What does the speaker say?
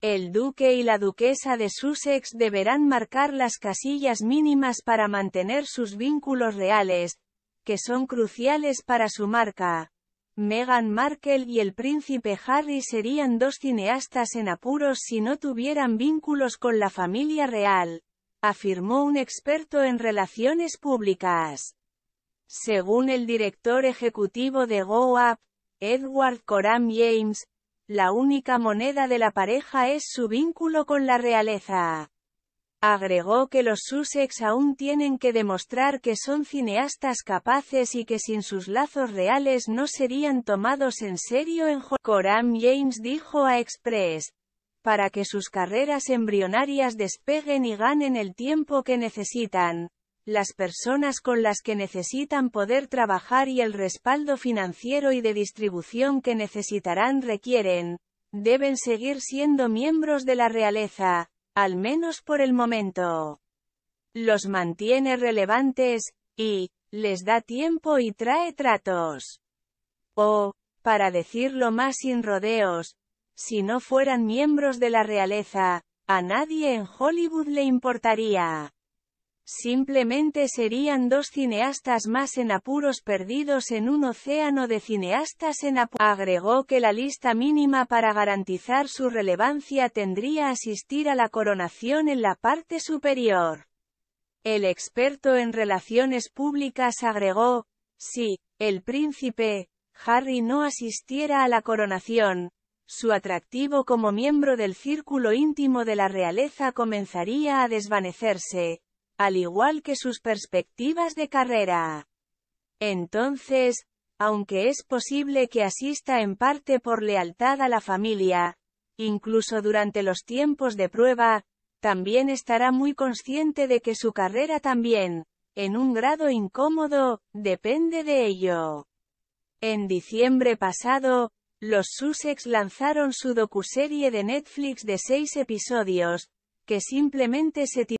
El duque y la duquesa de Sussex deberán marcar las casillas mínimas para mantener sus vínculos reales, que son cruciales para su marca. Meghan Markle y el príncipe Harry serían dos cineastas en apuros si no tuvieran vínculos con la familia real, afirmó un experto en relaciones públicas. Según el director ejecutivo de Go Up, Edward Coram James, la única moneda de la pareja es su vínculo con la realeza. Agregó que los Sussex aún tienen que demostrar que son cineastas capaces y que sin sus lazos reales no serían tomados en serio en Hollywood. Coram James dijo a Express, para que sus carreras embrionarias despeguen y ganen el tiempo que necesitan, las personas con las que necesitan poder trabajar y el respaldo financiero y de distribución que necesitarán requieren, deben seguir siendo miembros de la realeza, al menos por el momento. Los mantiene relevantes, y, les da tiempo y trae tratos. O, para decirlo más sin rodeos, si no fueran miembros de la realeza, a nadie en Hollywood le importaría. Simplemente serían dos cineastas más en apuros perdidos en un océano de cineastas en apuros. Agregó que la lista mínima para garantizar su relevancia tendría asistir a la coronación en la parte superior. El experto en relaciones públicas agregó, si, el príncipe, Harry no asistiera a la coronación, su atractivo como miembro del círculo íntimo de la realeza comenzaría a desvanecerse al igual que sus perspectivas de carrera. Entonces, aunque es posible que asista en parte por lealtad a la familia, incluso durante los tiempos de prueba, también estará muy consciente de que su carrera también, en un grado incómodo, depende de ello. En diciembre pasado, los Sussex lanzaron su docuserie de Netflix de seis episodios, que simplemente se